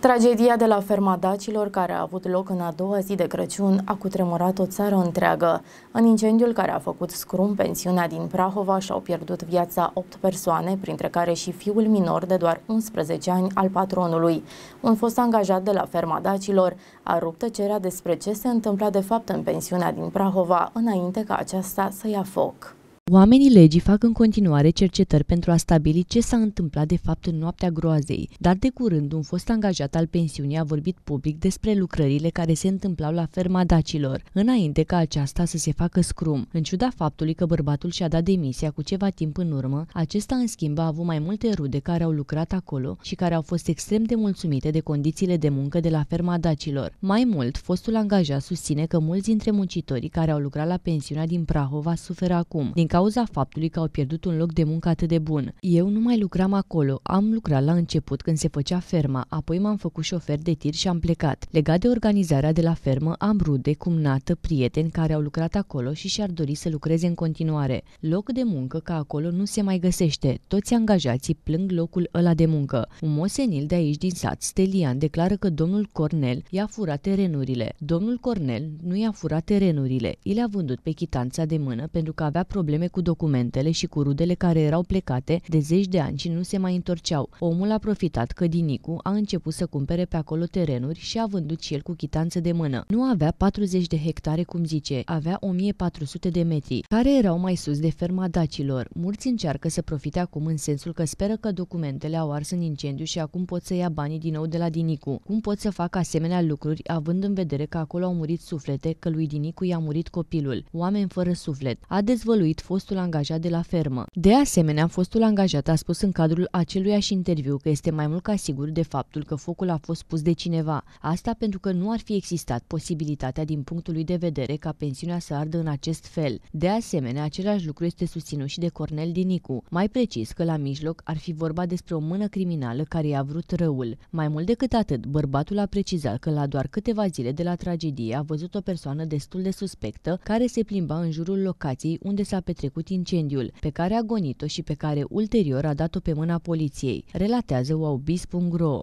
Tragedia de la ferma dacilor, care a avut loc în a doua zi de Crăciun, a cutremurat o țară întreagă. În incendiul care a făcut scrum pensiunea din Prahova și-au pierdut viața 8 persoane, printre care și fiul minor de doar 11 ani al patronului. Un fost angajat de la ferma dacilor a rupt tăcerea despre ce se întâmpla de fapt în pensiunea din Prahova, înainte ca aceasta să ia foc. Oamenii legii fac în continuare cercetări pentru a stabili ce s-a întâmplat de fapt în noaptea groazei, dar de curând un fost angajat al pensiunii a vorbit public despre lucrările care se întâmplau la ferma dacilor, înainte ca aceasta să se facă scrum. În ciuda faptului că bărbatul și-a dat demisia cu ceva timp în urmă, acesta în schimb a avut mai multe rude care au lucrat acolo și care au fost extrem de mulțumite de condițiile de muncă de la ferma dacilor. Mai mult, fostul angajat susține că mulți dintre muncitorii care au lucrat la pensiunea din Prahova suferă acum, din cauza cauza faptului că au pierdut un loc de muncă atât de bun. Eu nu mai lucram acolo, am lucrat la început când se făcea ferma, apoi m-am făcut șofer de tir și am plecat. Legat de organizarea de la fermă, am rude, cumnată, prieteni care au lucrat acolo și și-ar dori să lucreze în continuare. Loc de muncă ca acolo nu se mai găsește. Toți angajații plâng locul ăla de muncă. Un mosenil de aici din sat, Stelian, declară că domnul Cornel i-a furat terenurile. Domnul Cornel nu i-a furat terenurile, i le-a vândut pe chitanța de mână pentru că avea probleme probleme cu documentele și cu rudele care erau plecate de zeci de ani și nu se mai întorceau. Omul a profitat că Dinicu a început să cumpere pe acolo terenuri și a vândut și el cu chitanță de mână. Nu avea 40 de hectare, cum zice, avea 1400 de metri, care erau mai sus de ferma dacilor. Mulți încearcă să profite acum în sensul că speră că documentele au ars în incendiu și acum pot să ia banii din nou de la Dinicu. Cum pot să fac asemenea lucruri, având în vedere că acolo au murit suflete, că lui Dinicu i-a murit copilul, oameni fără suflet. A dezvăluit fostul angajat de la fermă. De asemenea, fostul angajat a spus în cadrul aceluiași interviu că este mai mult ca sigur de faptul că focul a fost pus de cineva. Asta pentru că nu ar fi existat posibilitatea din punctul lui de vedere ca pensiunea să ardă în acest fel. De asemenea, același lucru este susținut și de Cornel Dinicu, mai precis că la mijloc ar fi vorba despre o mână criminală care i-a vrut răul. Mai mult decât atât, bărbatul a precizat că la doar câteva zile de la tragedie a văzut o persoană destul de suspectă care se plimba în jurul locației unde s-a petrecut petrecut incendiul, pe care a gonit-o și pe care ulterior a dat-o pe mâna poliției, relatează oaubis.ro.